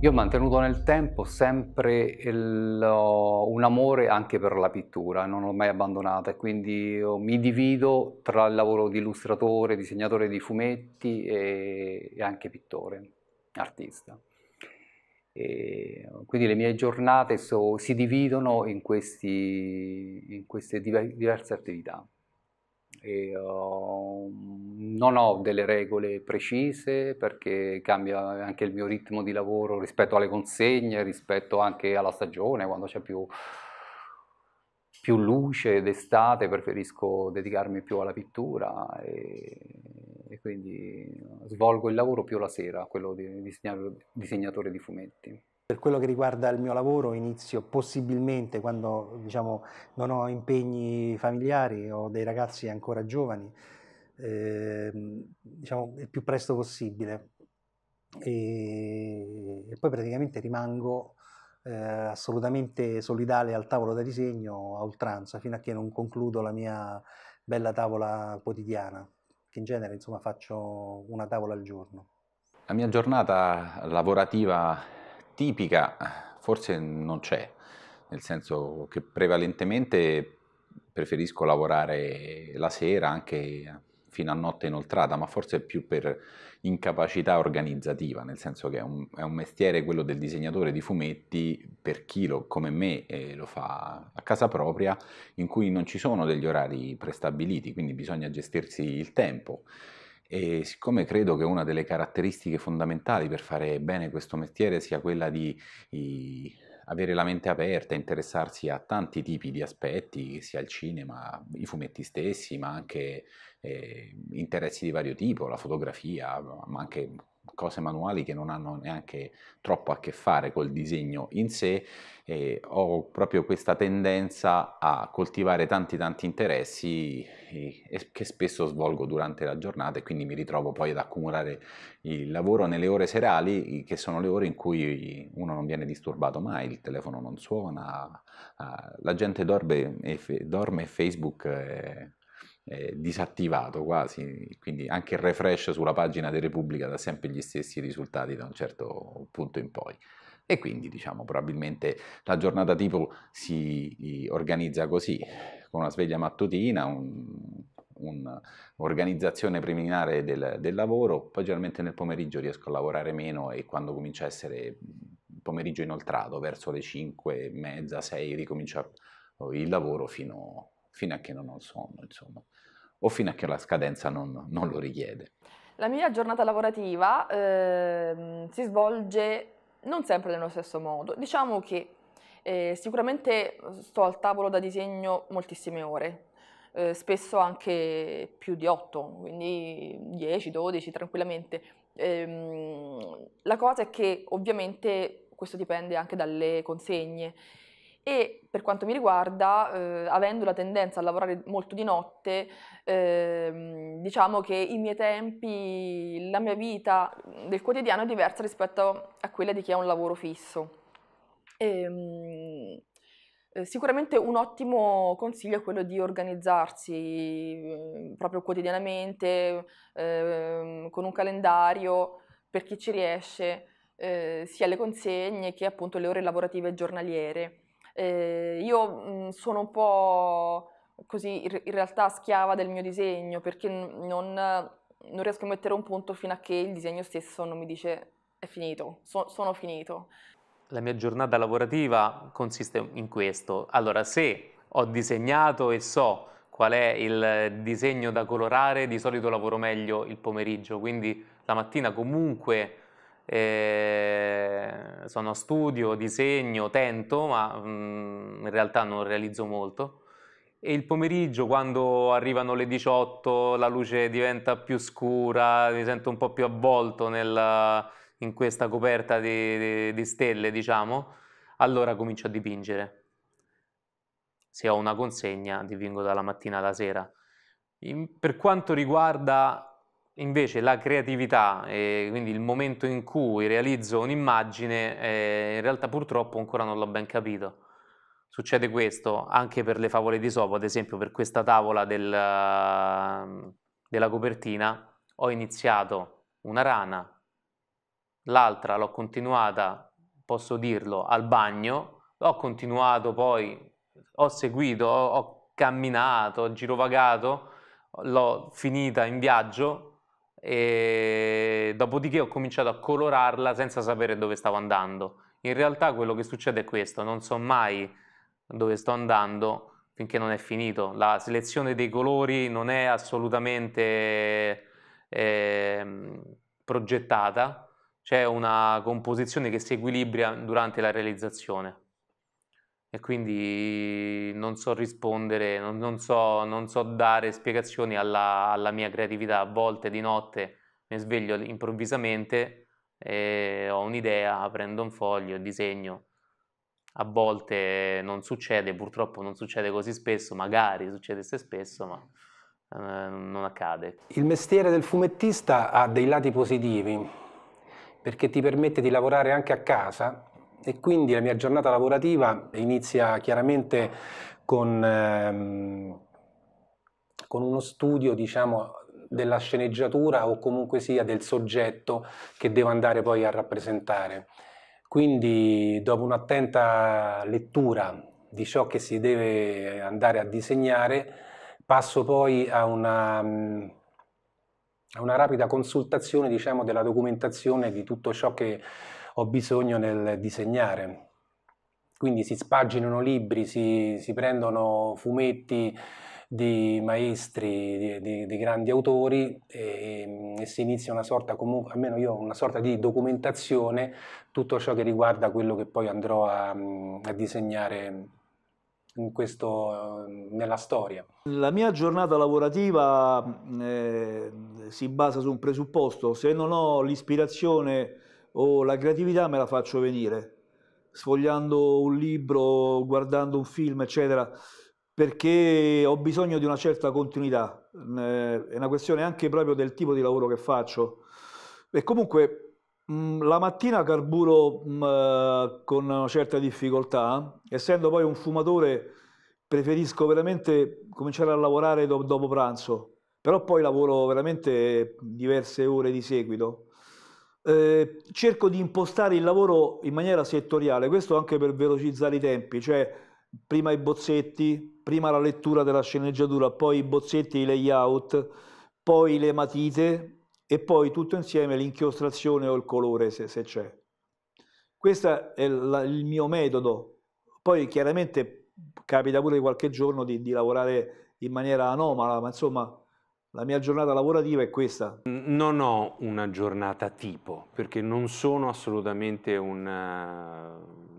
Io ho mantenuto nel tempo sempre il, un amore anche per la pittura, non l'ho mai abbandonata e quindi mi divido tra il lavoro di illustratore, disegnatore di fumetti e, e anche pittore, artista. E quindi le mie giornate so, si dividono in, questi, in queste diverse attività. E, uh, non ho delle regole precise perché cambia anche il mio ritmo di lavoro rispetto alle consegne, rispetto anche alla stagione, quando c'è più, più luce d'estate preferisco dedicarmi più alla pittura e, e, quindi svolgo il lavoro più la sera, quello di disegnatore di fumetti. Per quello che riguarda il mio lavoro inizio possibilmente quando diciamo, non ho impegni familiari, o dei ragazzi ancora giovani, eh, diciamo, il più presto possibile. E, e poi praticamente rimango eh, assolutamente solidale al tavolo da disegno a oltranza fino a che non concludo la mia bella tavola quotidiana, che in genere insomma, faccio una tavola al giorno. La mia giornata lavorativa tipica forse non c'è, nel senso che prevalentemente preferisco lavorare la sera anche fino a notte inoltrata, ma forse più per incapacità organizzativa, nel senso che è un, è un mestiere quello del disegnatore di fumetti per chi lo, come me eh, lo fa a casa propria, in cui non ci sono degli orari prestabiliti, quindi bisogna gestirsi il tempo. E siccome credo che una delle caratteristiche fondamentali per fare bene questo mestiere sia quella di, di avere la mente aperta, interessarsi a tanti tipi di aspetti, sia il cinema, i fumetti stessi, ma anche eh, interessi di vario tipo, la fotografia, ma anche cose manuali che non hanno neanche troppo a che fare col disegno in sé e ho proprio questa tendenza a coltivare tanti tanti interessi che spesso svolgo durante la giornata e quindi mi ritrovo poi ad accumulare il lavoro nelle ore serali che sono le ore in cui uno non viene disturbato mai, il telefono non suona, la gente dorme e, Facebook eh, disattivato quasi, quindi anche il refresh sulla pagina di Repubblica dà sempre gli stessi risultati da un certo punto in poi. E quindi diciamo probabilmente la giornata tipo si organizza così, con una sveglia mattutina, un'organizzazione un preliminare del, del lavoro, poi generalmente nel pomeriggio riesco a lavorare meno e quando comincia a essere pomeriggio inoltrato, verso le 5 e mezza, 6 ricomincio il lavoro fino fino a che non ho sonno, insomma, o fino a che la scadenza non, non lo richiede. La mia giornata lavorativa eh, si svolge non sempre nello stesso modo. Diciamo che eh, sicuramente sto al tavolo da disegno moltissime ore, eh, spesso anche più di 8, quindi 10, 12 tranquillamente. Ehm, la cosa è che ovviamente questo dipende anche dalle consegne e per quanto mi riguarda, eh, avendo la tendenza a lavorare molto di notte, eh, diciamo che i miei tempi, la mia vita del quotidiano è diversa rispetto a quella di chi ha un lavoro fisso. E, ehm, eh, sicuramente un ottimo consiglio è quello di organizzarsi mm, proprio quotidianamente, ehm, con un calendario per chi ci riesce, eh, sia le consegne che appunto le ore lavorative giornaliere. Eh, io mh, mhmm, sono un po' così in realtà schiava del mio disegno perché non, non, riesco a mettere un punto fino a che il disegno stesso non mi dice è finito, so, sono finito. La mia giornata lavorativa consiste in questo. Allora, se ho disegnato e so qual è il disegno da colorare, di solito lavoro meglio il pomeriggio, quindi la mattina comunque eh, sono a studio, disegno, tento, ma mh, mm, in realtà non realizzo molto. E il pomeriggio, quando arrivano le 18, la luce diventa più scura, mi sento un po' più avvolto nella, in questa coperta di, di, di stelle, diciamo, allora comincio a dipingere. Se ho una consegna, dipingo dalla mattina alla sera. In, per quanto riguarda Invece la creatività, eh, quindi il momento in cui realizzo un'immagine, eh, in realtà purtroppo ancora non l'ho ben capito. Succede questo anche per le favole di Sopo, ad esempio per questa tavola del, della copertina ho iniziato una rana, l'altra l'ho continuata, posso dirlo, al bagno, ho continuato poi, ho seguito, ho, ho camminato, ho girovagato, l'ho finita in viaggio e dopodiché ho cominciato a colorarla senza sapere dove stavo andando. In realtà quello che succede è questo, non so mai dove sto andando finché non è finito. La selezione dei colori non è assolutamente eh, progettata, c'è una composizione che si equilibra durante la realizzazione e quindi non so rispondere, non, non, so, non so, dare spiegazioni alla, alla, mia creatività. A volte di notte mi sveglio improvvisamente e ho un'idea, prendo un foglio, disegno. A volte non succede, purtroppo non succede così spesso, magari succedesse spesso, ma eh, non accade. Il mestiere del fumettista ha dei lati positivi, perché ti permette di lavorare anche a casa e quindi la mia giornata lavorativa inizia chiaramente con, ehm, con uno studio, diciamo, della sceneggiatura o comunque sia del soggetto che devo andare poi a rappresentare. Quindi dopo un'attenta lettura di ciò che si deve andare a disegnare, passo poi a una, a una rapida consultazione diciamo, della documentazione di tutto ciò che ho bisogno nel disegnare. Quindi si spaginano libri, si, si prendono fumetti di maestri, di, di, di grandi autori e, e, si inizia una sorta, comunque, almeno io, una sorta di documentazione tutto ciò che riguarda quello che poi andrò a, a disegnare questo, nella storia. La mia giornata lavorativa eh, si basa su un presupposto, se non ho l'ispirazione o oh, la creatività me la faccio venire, sfogliando un libro, guardando un film, eccetera, perché ho bisogno di una certa continuità, eh, è una questione anche proprio del tipo di lavoro che faccio. E comunque mm, la mattina carburo mm, con una certa difficoltà, essendo poi un fumatore preferisco veramente cominciare a lavorare dopo pranzo, però poi lavoro veramente diverse ore di seguito. Eh, cerco di impostare il lavoro in maniera settoriale, questo anche per velocizzare i tempi, cioè prima i bozzetti, prima la lettura della sceneggiatura, poi i bozzetti, i layout, poi le matite e poi tutto insieme l'inchiostrazione o il colore se, se c'è. Questo è la, il mio metodo, poi chiaramente capita pure qualche giorno di, di lavorare in maniera anomala, ma insomma la mia giornata lavorativa è questa. Non ho una giornata tipo, perché non sono assolutamente un...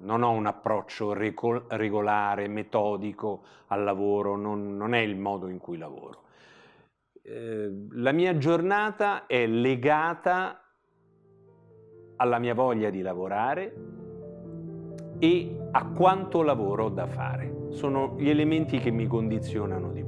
non ho un approccio regolare, metodico al lavoro, non, non è il modo in cui lavoro. Eh, la mia giornata è legata alla mia voglia di lavorare e a quanto lavoro ho da fare. Sono gli elementi che mi condizionano di più.